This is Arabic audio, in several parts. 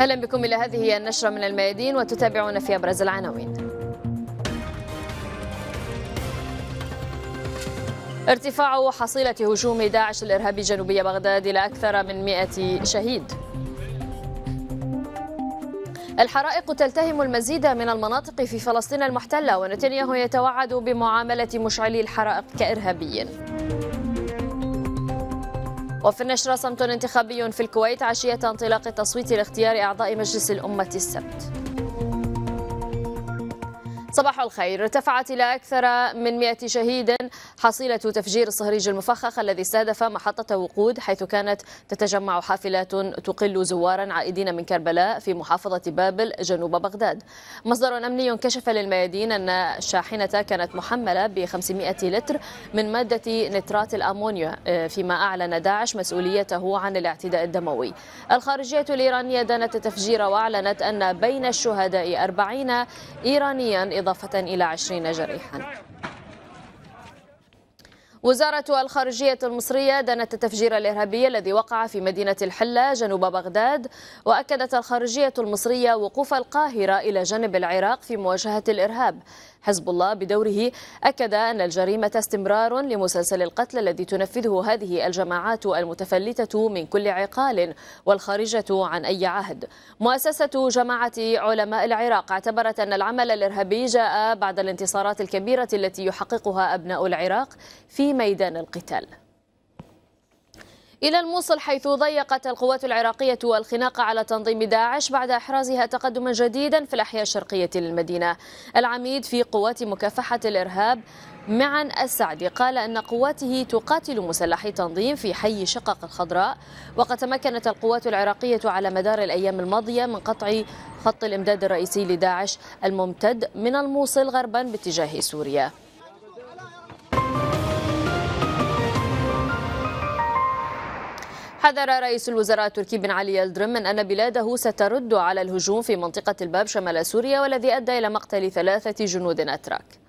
اهلا بكم الى هذه النشره من الميادين وتتابعون في ابرز العناوين. ارتفاع حصيله هجوم داعش الارهابي جنوبي بغداد الى اكثر من 100 شهيد. الحرائق تلتهم المزيد من المناطق في فلسطين المحتله ونتنياهو يتوعد بمعامله مشعلي الحرائق كارهابيين. وفي النشرة صمت انتخابي في الكويت عشية انطلاق التصويت لاختيار أعضاء مجلس الأمة السبت صباح الخير ارتفعت إلى أكثر من 100 شهيد حصيلة تفجير الصهريج المفخخ الذي استهدف محطة وقود حيث كانت تتجمع حافلات تقل زوارا عائدين من كربلاء في محافظة بابل جنوب بغداد مصدر أمني كشف للميادين أن الشاحنة كانت محملة ب 500 لتر من مادة نترات الأمونيا آه، فيما أعلن داعش مسؤوليته عن الاعتداء الدموي الخارجية الإيرانية دانت التفجير وأعلنت أن بين الشهداء 40 إيرانيا إضافة إلى 20 جريحا وزارة الخارجية المصرية دانت التفجير الإرهابي الذي وقع في مدينة الحلة جنوب بغداد وأكدت الخارجية المصرية وقوف القاهرة إلى جانب العراق في مواجهة الإرهاب حزب الله بدوره أكد أن الجريمة استمرار لمسلسل القتل الذي تنفذه هذه الجماعات المتفلتة من كل عقال والخارجة عن أي عهد مؤسسة جماعة علماء العراق اعتبرت أن العمل الإرهابي جاء بعد الانتصارات الكبيرة التي يحققها أبناء العراق في في ميدان القتال إلى الموصل حيث ضيقت القوات العراقية الخناق على تنظيم داعش بعد إحرازها تقدما جديدا في الأحياء الشرقية للمدينة العميد في قوات مكافحة الإرهاب معن السعدي قال أن قواته تقاتل مسلحي تنظيم في حي شقق الخضراء وقد تمكنت القوات العراقية على مدار الأيام الماضية من قطع خط الإمداد الرئيسي لداعش الممتد من الموصل غربا باتجاه سوريا حذر رئيس الوزراء التركي بن علي يلدرم من أن بلاده سترد على الهجوم في منطقة الباب شمال سوريا والذي أدى إلى مقتل ثلاثة جنود أتراك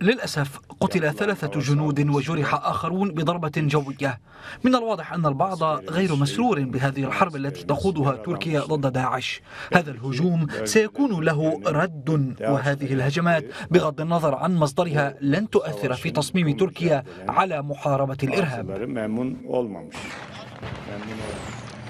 للأسف قتل يعني ثلاثة جنود وجرح آخرون بضربة جوية من الواضح أن البعض غير مسرور بهذه الحرب التي تخوضها تركيا ضد داعش هذا الهجوم سيكون له رد وهذه الهجمات بغض النظر عن مصدرها لن تؤثر في تصميم تركيا على محاربة الإرهاب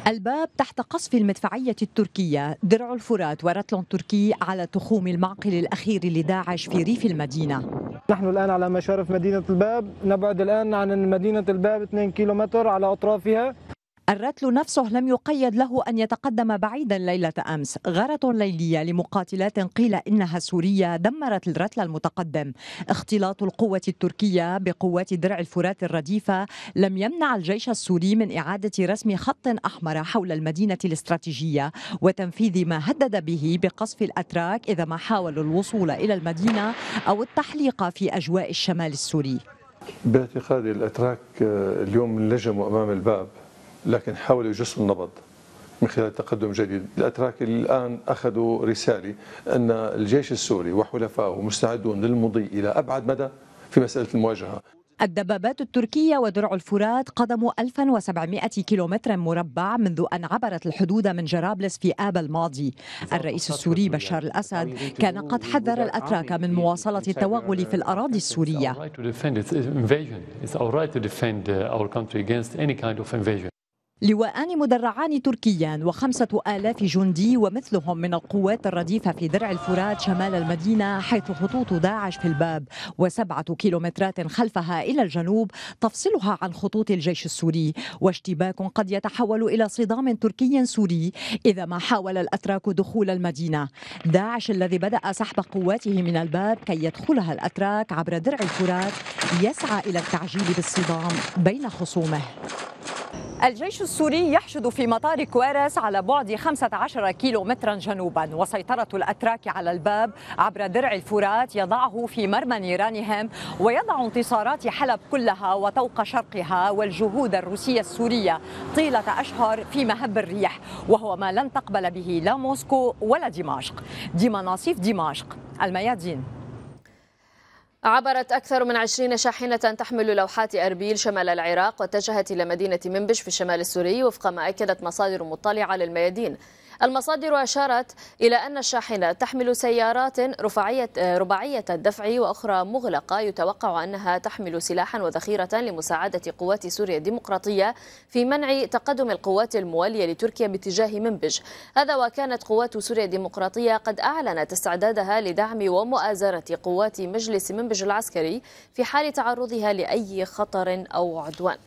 الباب تحت قصف المدفعية التركية درع الفرات ورتل تركي على تخوم المعقل الأخير لداعش في ريف المدينة نحن الآن على مشارف مدينة الباب نبعد الآن عن مدينة الباب 2 كيلومتر على أطرافها الرتل نفسه لم يقيد له أن يتقدم بعيدا ليلة أمس غارة ليلية لمقاتلات قيل إنها سورية دمرت الرتل المتقدم اختلاط القوة التركية بقوات درع الفرات الرديفة لم يمنع الجيش السوري من إعادة رسم خط أحمر حول المدينة الاستراتيجية وتنفيذ ما هدد به بقصف الأتراك إذا ما حاولوا الوصول إلى المدينة أو التحليق في أجواء الشمال السوري باعتقادي الأتراك آه، اليوم لجموا أمام الباب لكن حاولوا يجسوا النبض من خلال تقدم جديد الأتراك الآن أخذوا رسالة أن الجيش السوري وحلفائه مستعدون للمضي إلى أبعد مدى في مسألة المواجهة الدبابات التركية ودرع الفرات قدموا 1700 كيلومتر مربع منذ أن عبرت الحدود من جرابلس في آب الماضي الرئيس السوري بشار الأسد كان قد حذر الأتراك من مواصلة التوغل في الأراضي السورية لواءان مدرعان تركيان وخمسة آلاف جندي ومثلهم من القوات الرديفة في درع الفرات شمال المدينة حيث خطوط داعش في الباب وسبعة كيلومترات خلفها إلى الجنوب تفصلها عن خطوط الجيش السوري واشتباك قد يتحول إلى صدام تركي سوري إذا ما حاول الأتراك دخول المدينة داعش الذي بدأ سحب قواته من الباب كي يدخلها الأتراك عبر درع الفرات يسعى إلى التعجيل بالصدام بين خصومه الجيش السوري يحشد في مطار كوارس على بعد 15 كيلو مترا جنوبا وسيطرة الأتراك على الباب عبر درع الفرات يضعه في مرمى نيرانهم ويضع انتصارات حلب كلها وطوق شرقها والجهود الروسية السورية طيلة أشهر في مهب الريح وهو ما لن تقبل به لا موسكو ولا دمشق دي مناصيف دمشق الميادين عبرت أكثر من عشرين شاحنة تحمل لوحات أربيل شمال العراق واتجهت إلى مدينة منبش في الشمال السوري وفق ما أكدت مصادر مطلعة للميادين المصادر أشارت إلى أن الشاحنة تحمل سيارات رفعية رباعية الدفع وأخرى مغلقة يتوقع أنها تحمل سلاحا وذخيرة لمساعدة قوات سوريا الديمقراطية في منع تقدم القوات الموالية لتركيا باتجاه منبج هذا وكانت قوات سوريا الديمقراطية قد أعلنت استعدادها لدعم ومؤازرة قوات مجلس منبج العسكري في حال تعرضها لأي خطر أو عدوان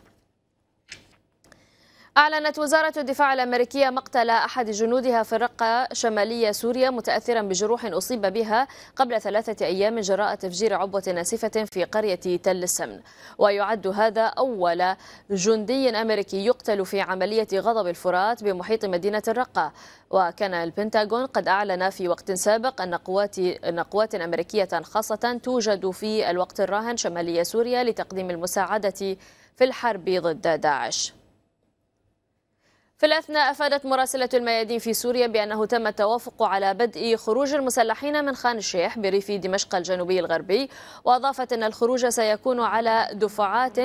أعلنت وزارة الدفاع الأمريكية مقتل أحد جنودها في الرقة شمالية سوريا متأثرا بجروح أصيب بها قبل ثلاثة أيام جراء تفجير عبوة ناسفة في قرية تل السمن ويعد هذا أول جندي أمريكي يقتل في عملية غضب الفرات بمحيط مدينة الرقة وكان البنتاغون قد أعلن في وقت سابق أن قوات, أن قوات أمريكية خاصة توجد في الوقت الراهن شمالية سوريا لتقديم المساعدة في الحرب ضد داعش في الأثناء أفادت مراسلة الميادين في سوريا بأنه تم التوافق على بدء خروج المسلحين من خان الشيح بريف دمشق الجنوبي الغربي وأضافت أن الخروج سيكون على دفعات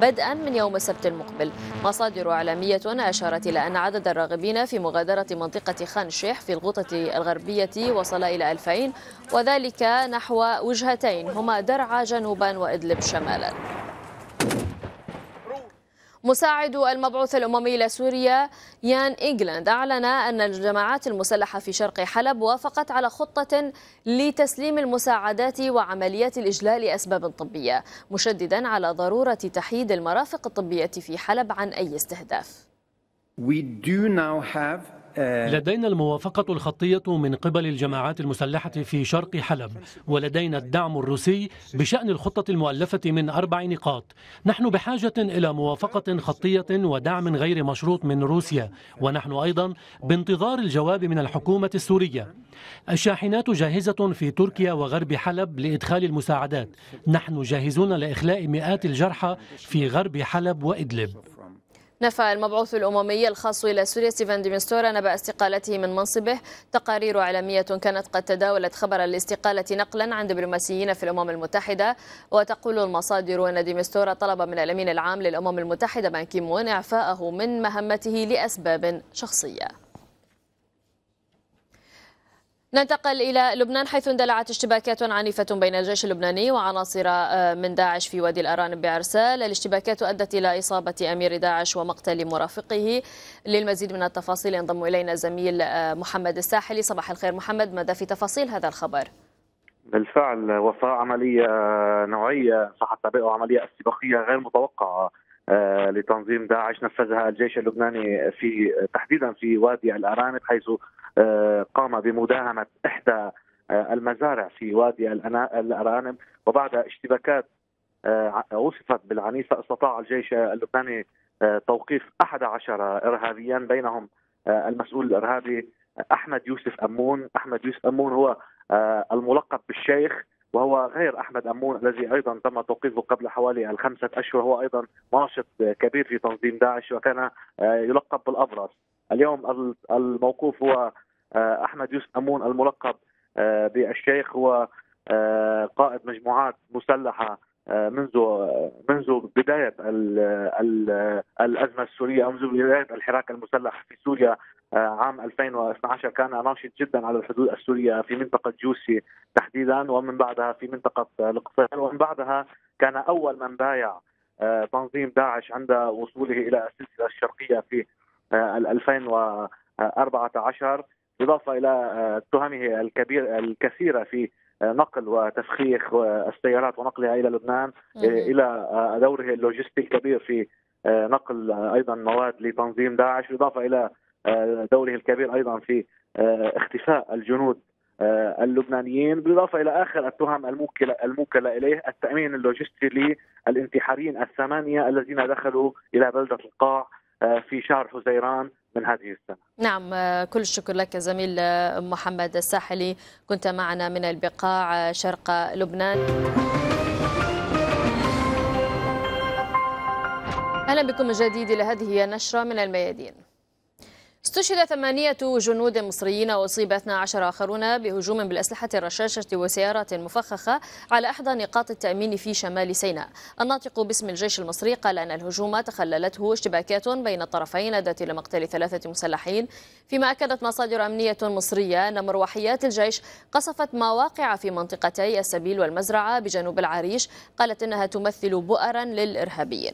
بدءا من يوم السبت المقبل مصادر إعلامية أشارت إلى أن عدد الراغبين في مغادرة منطقة خان الشيح في الغوطة الغربية وصل إلى 2000 وذلك نحو وجهتين هما درعا جنوبا وإدلب شمالا مساعد المبعوث الأممي لسوريا يان إنجلاند أعلن أن الجماعات المسلحة في شرق حلب وافقت على خطة لتسليم المساعدات وعمليات الإجلاء لأسباب طبية مشددا على ضرورة تحييد المرافق الطبية في حلب عن أي استهداف We do now have آه، لدينا الموافقة الخطية من قبل الجماعات المسلحة في شرق حلب ولدينا الدعم الروسي بشأن الخطة المؤلفة من أربع نقاط نحن بحاجة إلى موافقة خطية ودعم غير مشروط من روسيا ونحن أيضا بانتظار الجواب من الحكومة السورية الشاحنات جاهزة في تركيا وغرب حلب لإدخال المساعدات نحن جاهزون لإخلاء مئات الجرحى في غرب حلب وإدلب نفى المبعوث الأممي الخاص إلى سوريا ستيفن ديمستورا نبأ استقالته من منصبه تقارير إعلامية كانت قد تداولت خبر الاستقالة نقلا عن دبلوماسيين في الأمم المتحدة وتقول المصادر أن ديمستورا طلب من الأمين العام للأمم المتحدة بان كيمون إعفاءه من مهمته لأسباب شخصية ننتقل إلى لبنان حيث اندلعت اشتباكات عنيفة بين الجيش اللبناني وعناصر آه، من داعش في وادي الأرانب بعرسال الاشتباكات أدت إلى إصابة أمير داعش ومقتل مرافقه للمزيد من التفاصيل ينضم إلينا الزميل آه، محمد الساحلي صباح الخير محمد ماذا في تفاصيل هذا الخبر؟ بالفعل وفاء عملية نوعية صح التعبير عملية استباقية غير متوقعة آه، لتنظيم داعش نفذها الجيش اللبناني في آه، تحديدا في وادي الارانب حيث آه، قام بمداهمه احدى المزارع في وادي الارانب وبعد اشتباكات وصفت بالعنيفه استطاع الجيش اللبناني توقيف 11 ارهابيا بينهم المسؤول الارهابي احمد يوسف امون، احمد يوسف امون هو الملقب بالشيخ وهو غير احمد امون الذي ايضا تم توقيفه قبل حوالي الخمسه اشهر هو ايضا ناشط كبير في تنظيم داعش وكان آه، يلقب بالابرص اليوم الموقوف هو آه، احمد يوسف امون الملقب آه، بالشيخ هو قائد مجموعات مسلحه آه، منذ آه، منذ بدايه الازمه السوريه او منذ بدايه الحراك المسلح في سوريا آه، عام 2012 كان ناشط جدا على الحدود السوريه في منطقه جوسي تحديدا ومن بعدها في منطقه القصير ومن بعدها كان اول من بايع تنظيم داعش عند وصوله الى السلسله الشرقيه في 2014 اضافه الى تهمه الكبير الكثيره في آه، نقل وتفخيخ السيارات ونقلها الى لبنان آه، الى آه، دوره اللوجستي الكبير في نقل ايضا مواد لتنظيم داعش بالاضافه الى دوره الكبير ايضا في اختفاء الجنود اللبنانيين بالاضافه الى اخر التهم الموكله الموكله اليه التامين اللوجستي للانتحاريين الثمانيه الذين دخلوا الى بلده القاع في شهر حزيران من هذه السنة نعم آه، كل الشكر لك زميل آه، محمد الساحلي كنت معنا من البقاع آه، شرق لبنان أهلا بكم من جديد إلى هذه النشرة من الميادين استشهد ثمانية جنود مصريين وأصيب 12 آخرون بهجوم بالأسلحة الرشاشة وسيارات مفخخة على إحدى نقاط التأمين في شمال سيناء الناطق باسم الجيش المصري قال أن الهجوم تخللته اشتباكات بين الطرفين أدت إلى مقتل ثلاثة مسلحين فيما أكدت مصادر أمنية مصرية أن مروحيات الجيش قصفت مواقع في منطقتي السبيل والمزرعة بجنوب العريش قالت إنها تمثل بؤرا للإرهابيين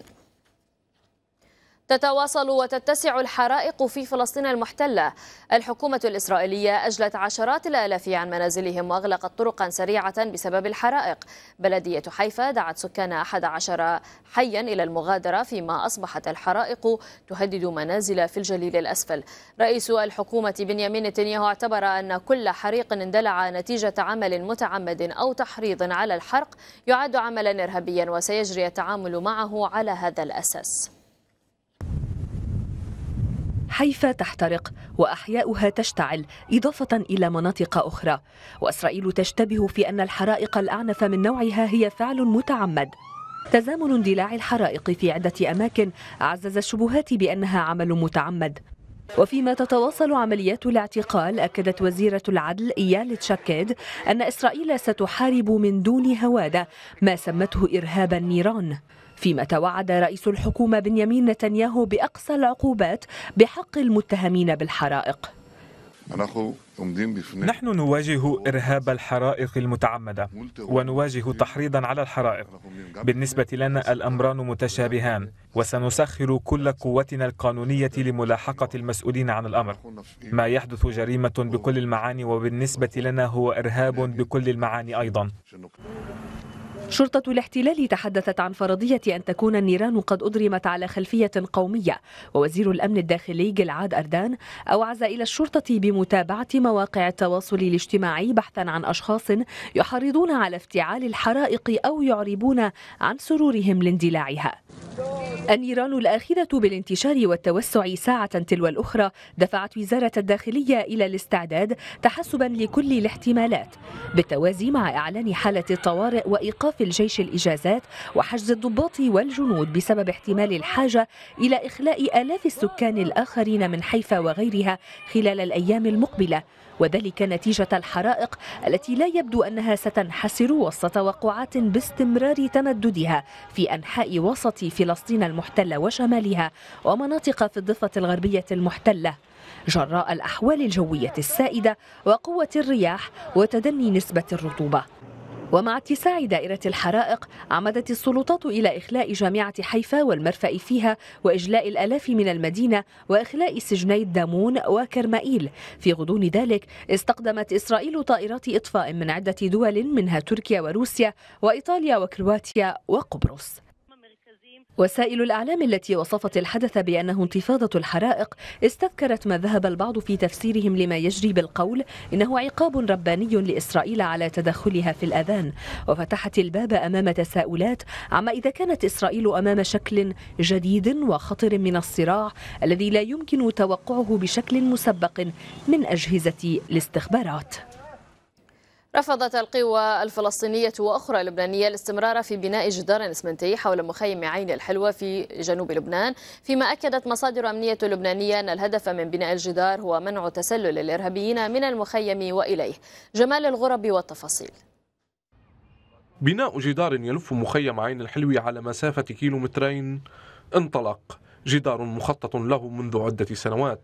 تتواصل وتتسع الحرائق في فلسطين المحتلة الحكومة الإسرائيلية أجلت عشرات الآلاف عن منازلهم وأغلقت طرقا سريعة بسبب الحرائق بلدية حيفا دعت سكان أحد عشر حيا إلى المغادرة فيما أصبحت الحرائق تهدد منازل في الجليل الأسفل رئيس الحكومة بنيامين نتنياهو اعتبر أن كل حريق اندلع نتيجة عمل متعمد أو تحريض على الحرق يعد عملا إرهابيا وسيجري التعامل معه على هذا الأساس حيفا تحترق واحياؤها تشتعل اضافه الى مناطق اخرى واسرائيل تشتبه في ان الحرائق الاعنف من نوعها هي فعل متعمد تزامن اندلاع الحرائق في عده اماكن عزز الشبهات بانها عمل متعمد وفيما تتواصل عمليات الاعتقال أكدت وزيرة العدل إيال تشاكيد أن إسرائيل ستحارب من دون هوادة ما سمته إرهاب النيران فيما توعد رئيس الحكومة بنيامين نتنياهو بأقصى العقوبات بحق المتهمين بالحرائق نحن نواجه إرهاب الحرائق المتعمدة ونواجه تحريضا على الحرائق بالنسبة لنا الأمران متشابهان وسنسخر كل قوتنا القانونية لملاحقة المسؤولين عن الأمر ما يحدث جريمة بكل المعاني وبالنسبة لنا هو إرهاب بكل المعاني أيضا شرطة الاحتلال تحدثت عن فرضية أن تكون النيران قد أضرمت على خلفية قومية ووزير الأمن الداخلي جلعاد أردان أوعز إلى الشرطة بمتابعة مواقع التواصل الاجتماعي بحثا عن أشخاص يحرضون على افتعال الحرائق أو يعربون عن سرورهم لاندلاعها النيران الآخرة بالانتشار والتوسع ساعة تلو الأخرى دفعت وزارة الداخلية إلى الاستعداد تحسبا لكل الاحتمالات بالتوازي مع إعلان حالة الطوارئ وإيقاف توقف الجيش الإجازات وحجز الضباط والجنود بسبب احتمال الحاجة إلى إخلاء آلاف السكان الآخرين من حيفا وغيرها خلال الأيام المقبلة وذلك نتيجة الحرائق التي لا يبدو أنها ستنحسر وسط توقعات باستمرار تمددها في أنحاء وسط فلسطين المحتلة وشمالها ومناطق في الضفة الغربية المحتلة جراء الأحوال الجوية السائدة وقوة الرياح وتدني نسبة الرطوبة ومع اتساع دائرة الحرائق عمدت السلطات إلى إخلاء جامعة حيفا والمرفأ فيها وإجلاء الآلاف من المدينة وإخلاء سجني الدامون وكرمائيل في غضون ذلك استقدمت إسرائيل طائرات إطفاء من عدة دول منها تركيا وروسيا وإيطاليا وكرواتيا وقبرص وسائل الأعلام التي وصفت الحدث بأنه انتفاضة الحرائق استذكرت ما ذهب البعض في تفسيرهم لما يجري بالقول إنه عقاب رباني لإسرائيل على تدخلها في الأذان وفتحت الباب أمام تساؤلات عما إذا كانت إسرائيل أمام شكل جديد وخطر من الصراع الذي لا يمكن توقعه بشكل مسبق من أجهزة الاستخبارات رفضت القوى الفلسطينية وأخرى لبنانية الاستمرار في بناء جدار اسمنتي حول مخيم عين الحلوة في جنوب لبنان فيما أكدت مصادر أمنية لبنانية أن الهدف من بناء الجدار هو منع تسلل الإرهابيين من المخيم وإليه جمال الغرب والتفاصيل بناء جدار يلف مخيم عين الحلوة على مسافة كيلومترين انطلق جدار مخطط له منذ عدة سنوات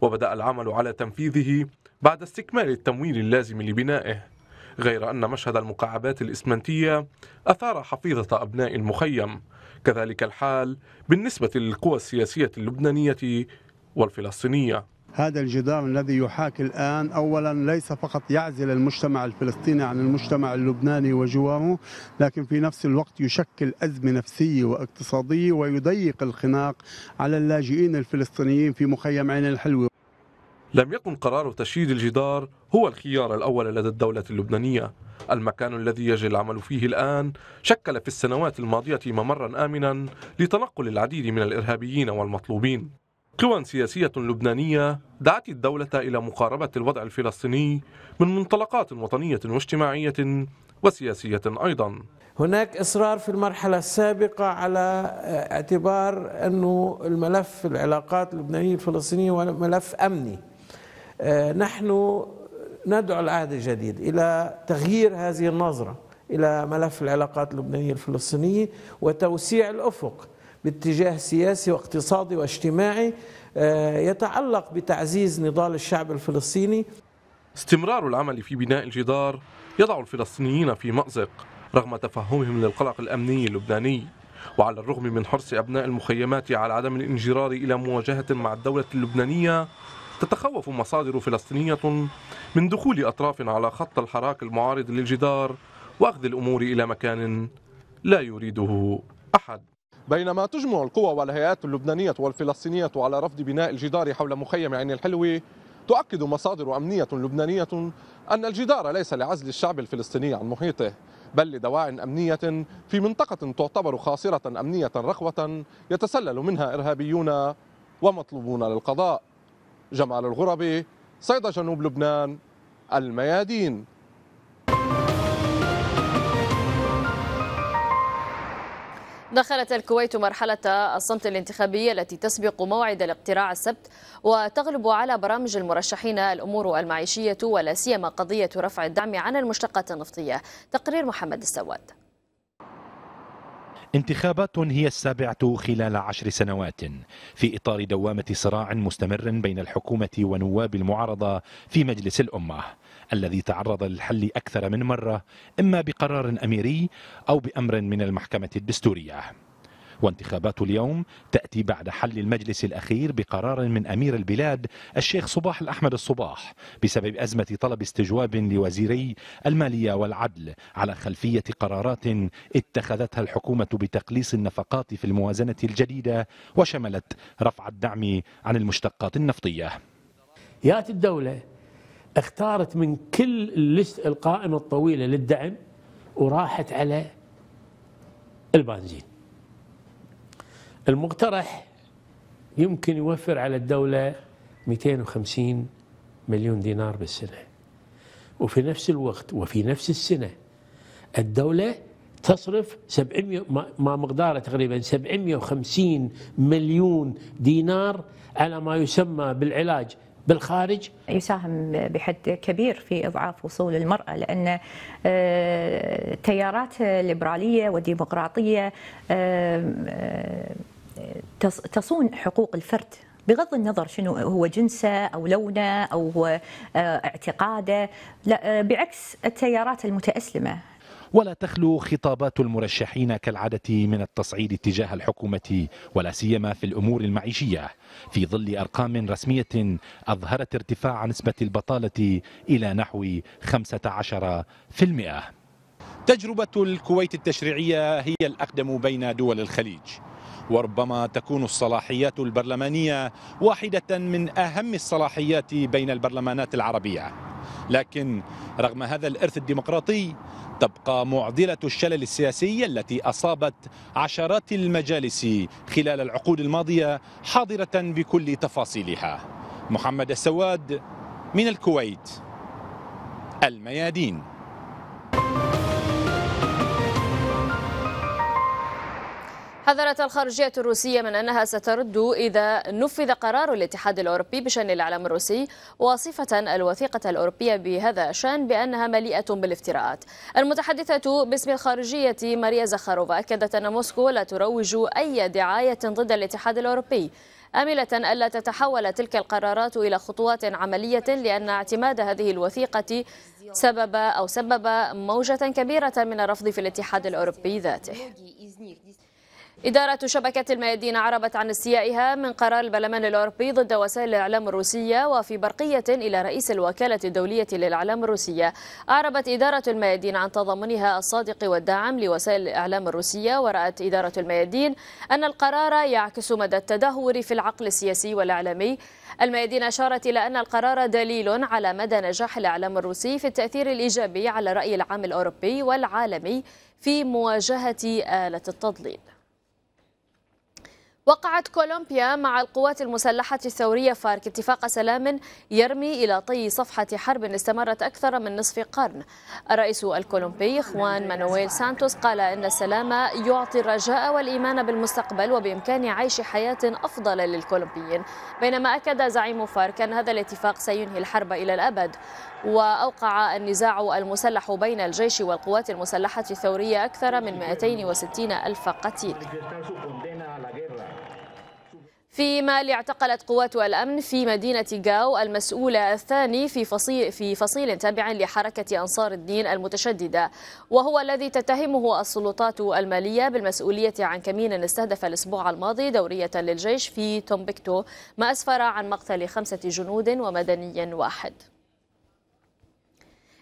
وبدأ العمل على تنفيذه بعد استكمال التمويل اللازم لبنائه غير أن مشهد المكعبات الإسمنتية أثار حفيظة أبناء المخيم كذلك الحال بالنسبة للقوى السياسية اللبنانية والفلسطينية هذا الجدار الذي يحاكي الآن أولا ليس فقط يعزل المجتمع الفلسطيني عن المجتمع اللبناني وجواره لكن في نفس الوقت يشكل أزمة نفسية واقتصادية ويضيق الخناق على اللاجئين الفلسطينيين في مخيم عين الحلوة لم يكن قرار تشييد الجدار هو الخيار الأول لدى الدولة اللبنانية المكان الذي يجري العمل فيه الآن شكل في السنوات الماضية ممرا آمنا لتنقل العديد من الإرهابيين والمطلوبين قوى سياسية لبنانية دعت الدولة إلى مقاربة الوضع الفلسطيني من منطلقات وطنية واجتماعية وسياسية أيضا هناك إصرار في المرحلة السابقة على آه، اعتبار أنه الملف العلاقات اللبنانية الفلسطينية ملف أمني آه، نحن ندعو العهد الجديد إلى تغيير هذه النظرة إلى ملف العلاقات اللبنانية الفلسطينية وتوسيع الأفق باتجاه سياسي واقتصادي واجتماعي آه، يتعلق بتعزيز نضال الشعب الفلسطيني استمرار العمل في بناء الجدار يضع الفلسطينيين في مأزق رغم تفهمهم للقلق الأمني اللبناني وعلى الرغم من حرص أبناء المخيمات على عدم الانجرار إلى مواجهة مع الدولة اللبنانية تتخوف مصادر فلسطينية من دخول أطراف على خط الحراك المعارض للجدار وأخذ الأمور إلى مكان لا يريده أحد بينما تجمع القوى والهيئات اللبنانية والفلسطينية على رفض بناء الجدار حول مخيم عين الحلوة تؤكد مصادر أمنية لبنانية أن الجدار ليس لعزل الشعب الفلسطيني عن محيطه بل لدواع أمنية في منطقة تعتبر خاصرة أمنية رخوة يتسلل منها إرهابيون ومطلوبون للقضاء جمال الغربي صيدا جنوب لبنان الميادين دخلت الكويت مرحلة الصمت الانتخابية التي تسبق موعد الاقتراع السبت وتغلب على برامج المرشحين الأمور المعيشية ولا سيما قضية رفع الدعم عن المشتقات النفطية تقرير محمد السواد انتخابات هي السابعة خلال عشر سنوات في إطار دوامة صراع مستمر بين الحكومة ونواب المعارضة في مجلس الأمة الذي تعرض للحل أكثر من مرة إما بقرار أميري أو بأمر من المحكمة الدستورية وانتخابات اليوم تأتي بعد حل المجلس الأخير بقرار من أمير البلاد الشيخ صباح الأحمد الصباح بسبب أزمة طلب استجواب لوزيري المالية والعدل على خلفية قرارات اتخذتها الحكومة بتقليص النفقات في الموازنة الجديدة وشملت رفع الدعم عن المشتقات النفطية ياتي الدولة اختارت من كل اللست القائمة الطويلة للدعم وراحت على البنزين المقترح يمكن يوفر على الدولة 250 مليون دينار بالسنة وفي نفس الوقت وفي نفس السنة الدولة تصرف 700 ما مقداره تقريبا 750 مليون دينار على ما يسمى بالعلاج بالخارج يساهم بحد كبير في اضعاف وصول المراه لان التيارات آه، الليبراليه والديمقراطيه آه، تصون حقوق الفرد بغض النظر شنو هو جنسه او لونه او آه، اعتقاده لا آه، بعكس التيارات المتاسلمه ولا تخلو خطابات المرشحين كالعادة من التصعيد اتجاه الحكومة ولا سيما في الأمور المعيشية في ظل أرقام رسمية أظهرت ارتفاع نسبة البطالة إلى نحو 15% تجربة الكويت التشريعية هي الأقدم بين دول الخليج وربما تكون الصلاحيات البرلمانية واحدة من أهم الصلاحيات بين البرلمانات العربية لكن رغم هذا الإرث الديمقراطي تبقى معضلة الشلل السياسي التي أصابت عشرات المجالس خلال العقود الماضية حاضرة بكل تفاصيلها محمد السواد من الكويت الميادين حذرت الخارجية الروسية من أنها سترد إذا نفذ قرار الاتحاد الأوروبي بشأن الإعلام الروسي واصفة الوثيقة الأوروبية بهذا الشأن بأنها مليئة بالافتراءات المتحدثة باسم الخارجية ماريا زخاروفا أكدت أن موسكو لا تروج أي دعاية ضد الاتحاد الأوروبي آملة ألا تتحول تلك القرارات إلى خطوات عملية لأن اعتماد هذه الوثيقة سبب أو سبب موجة كبيرة من الرفض في الاتحاد الأوروبي ذاته إدارة شبكة الميادين عربت عن استيائها من قرار البرلمان الأوروبي ضد وسائل الإعلام الروسية وفي برقية إلى رئيس الوكالة الدولية للإعلام الروسية أعربت إدارة الميادين عن تضامنها الصادق والداعم لوسائل الإعلام الروسية ورأت إدارة الميادين أن القرار يعكس مدى التدهور في العقل السياسي والإعلامي الميادين أشارت إلى أن القرار دليل على مدى نجاح الإعلام الروسي في التأثير الإيجابي على الرأي العام الأوروبي والعالمي في مواجهة آلة التضليل وقعت كولومبيا مع القوات المسلحة الثورية فارك اتفاق سلام يرمي إلى طي صفحة حرب استمرت أكثر من نصف قرن الرئيس الكولومبي خوان مانويل سانتوس قال إن السلام يعطي الرجاء والإيمان بالمستقبل وبإمكان عيش حياة أفضل للكولومبيين بينما أكد زعيم فارك أن هذا الاتفاق سينهي الحرب إلى الأبد وأوقع النزاع المسلح بين الجيش والقوات المسلحة الثورية أكثر من 260 ألف قتيل فيما اللي اعتقلت قوات الأمن في مدينة جاو المسؤول الثاني في فصيل, في فصيل تابع لحركة أنصار الدين المتشددة وهو الذي تتهمه السلطات المالية بالمسؤولية عن كمين استهدف الأسبوع الماضي دورية للجيش في تومبكتو ما أسفر عن مقتل خمسة جنود ومدني واحد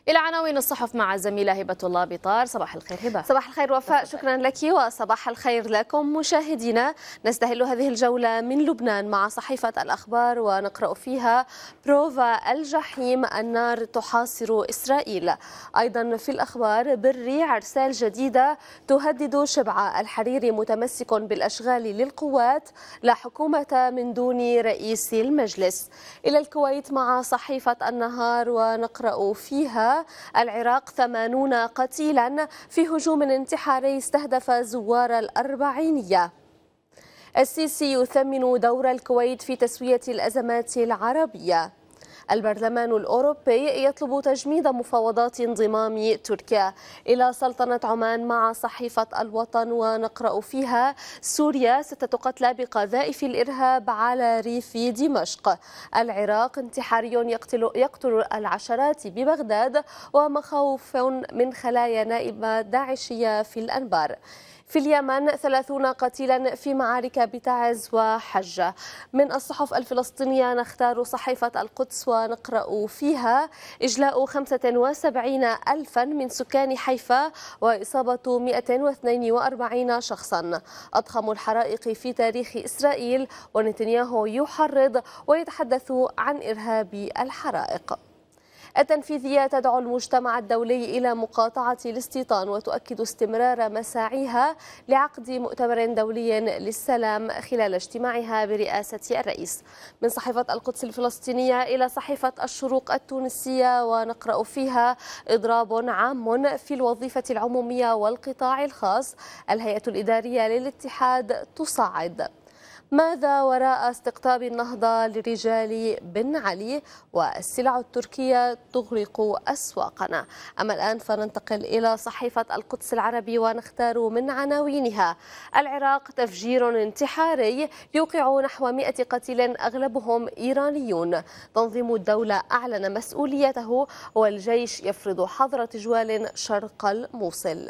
إلى عناوين الصحف مع الزميلة هبة الله بطار صباح الخير هبة صباح الخير وفاء شكرا لك وصباح الخير لكم مشاهدينا نستهل هذه الجولة من لبنان مع صحيفة الأخبار ونقرأ فيها بروفا الجحيم النار تحاصر إسرائيل أيضا في الأخبار بري عرسال جديدة تهدد شبعة الحريري متمسك بالأشغال للقوات لا حكومة من دون رئيس المجلس إلى الكويت مع صحيفة النهار ونقرأ فيها العراق 80 قتيلا في هجوم انتحاري استهدف زوار الأربعينية السيسي يثمن دور الكويت في تسوية الأزمات العربية البرلمان الأوروبي يطلب تجميد مفاوضات انضمام تركيا إلى سلطنة عمان مع صحيفة الوطن ونقرأ فيها سوريا ستة قتلى بقذائف الإرهاب على ريف دمشق العراق انتحاري يقتل, يقتل العشرات ببغداد ومخاوف من خلايا نائبة داعشية في الأنبار في اليمن 30 قتيلا في معارك بتعز وحجة من الصحف الفلسطينية نختار صحيفة القدس ونقرأ فيها إجلاء 75 ألفا من سكان حيفا وإصابة 142 شخصا أضخم الحرائق في تاريخ إسرائيل ونتنياهو يحرض ويتحدث عن إرهاب الحرائق التنفيذية تدعو المجتمع الدولي إلى مقاطعة الاستيطان وتؤكد استمرار مساعيها لعقد مؤتمر دولي للسلام خلال اجتماعها برئاسة الرئيس من صحيفة القدس الفلسطينية إلى صحيفة الشروق التونسية ونقرأ فيها إضراب عام في الوظيفة العمومية والقطاع الخاص الهيئة الإدارية للاتحاد تصعد ماذا وراء استقطاب النهضة لرجال بن علي والسلع التركية تغرق أسواقنا أما الآن فننتقل إلى صحيفة القدس العربي ونختار من عناوينها العراق تفجير انتحاري يوقع نحو 100 قتيل أغلبهم إيرانيون تنظيم الدولة أعلن مسؤوليته والجيش يفرض حظر تجوال شرق الموصل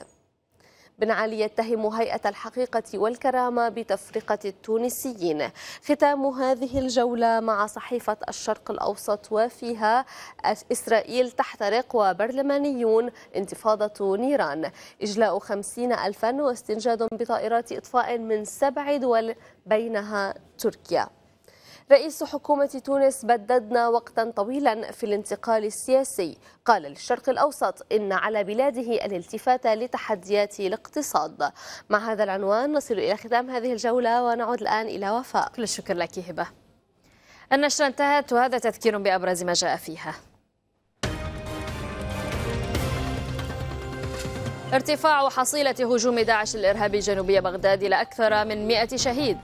بن علي يتهم هيئة الحقيقة والكرامة بتفرقة التونسيين ختام هذه الجولة مع صحيفة الشرق الأوسط وفيها إسرائيل تحترق وبرلمانيون انتفاضة نيران إجلاء خمسين ألفا واستنجاد بطائرات إطفاء من سبع دول بينها تركيا رئيس حكومة تونس بددنا وقتا طويلا في الانتقال السياسي قال للشرق الأوسط إن على بلاده الالتفات لتحديات الاقتصاد مع هذا العنوان نصل إلى ختام هذه الجولة ونعود الآن إلى وفاء كل الشكر لك هبة النشرة انتهت وهذا تذكير بأبرز ما جاء فيها ارتفاع حصيلة هجوم داعش الإرهابي جنوبي بغداد إلى أكثر من 100 شهيد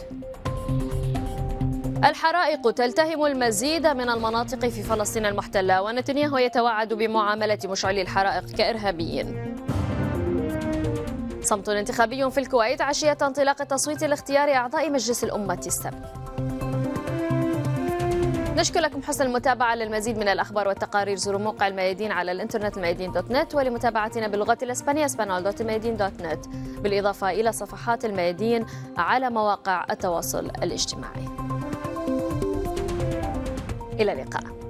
الحرائق تلتهم المزيد من المناطق في فلسطين المحتلة ونتنياهو يتوعد بمعاملة مشعلي الحرائق كإرهابيين صمت انتخابي في الكويت عشية انطلاق التصويت لاختيار أعضاء مجلس الأمة السبت نشكر لكم حسن المتابعة للمزيد من الأخبار والتقارير زوروا موقع الميادين على الإنترنت الميادين دوت نت ولمتابعتنا باللغة الإسبانية اسبانول دوت ميادين دوت نت بالإضافة إلى صفحات الميادين على مواقع التواصل الاجتماعي إلى اللقاء